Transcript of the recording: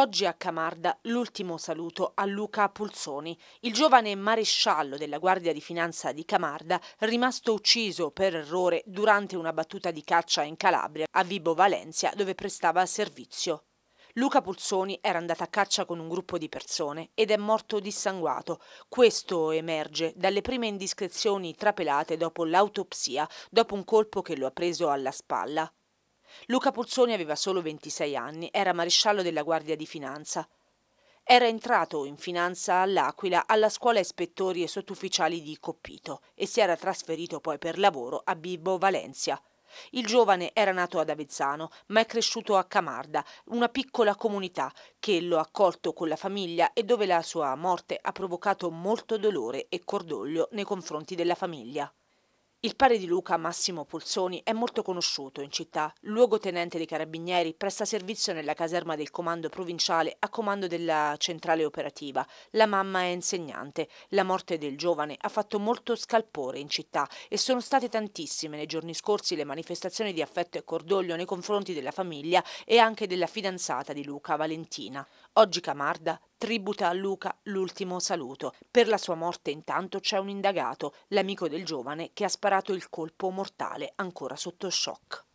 Oggi a Camarda l'ultimo saluto a Luca Pulsoni, il giovane maresciallo della Guardia di Finanza di Camarda, rimasto ucciso per errore durante una battuta di caccia in Calabria, a Vibo Valencia, dove prestava servizio. Luca Pulsoni era andato a caccia con un gruppo di persone ed è morto dissanguato. Questo emerge dalle prime indiscrezioni trapelate dopo l'autopsia, dopo un colpo che lo ha preso alla spalla. Luca Pulzoni aveva solo 26 anni, era maresciallo della Guardia di Finanza. Era entrato in finanza all'Aquila alla scuola ispettori e sottufficiali di Coppito e si era trasferito poi per lavoro a Bibbo Valencia. Il giovane era nato ad Avezzano, ma è cresciuto a Camarda, una piccola comunità che lo ha accolto con la famiglia e dove la sua morte ha provocato molto dolore e cordoglio nei confronti della famiglia. Il padre di Luca, Massimo Polzoni, è molto conosciuto in città. Luogotenente dei Carabinieri, presta servizio nella caserma del comando provinciale a comando della centrale operativa. La mamma è insegnante. La morte del giovane ha fatto molto scalpore in città e sono state tantissime nei giorni scorsi le manifestazioni di affetto e cordoglio nei confronti della famiglia e anche della fidanzata di Luca, Valentina. Oggi Camarda tributa a Luca l'ultimo saluto. Per la sua morte intanto c'è un indagato, l'amico del giovane che ha sparato il colpo mortale ancora sotto shock.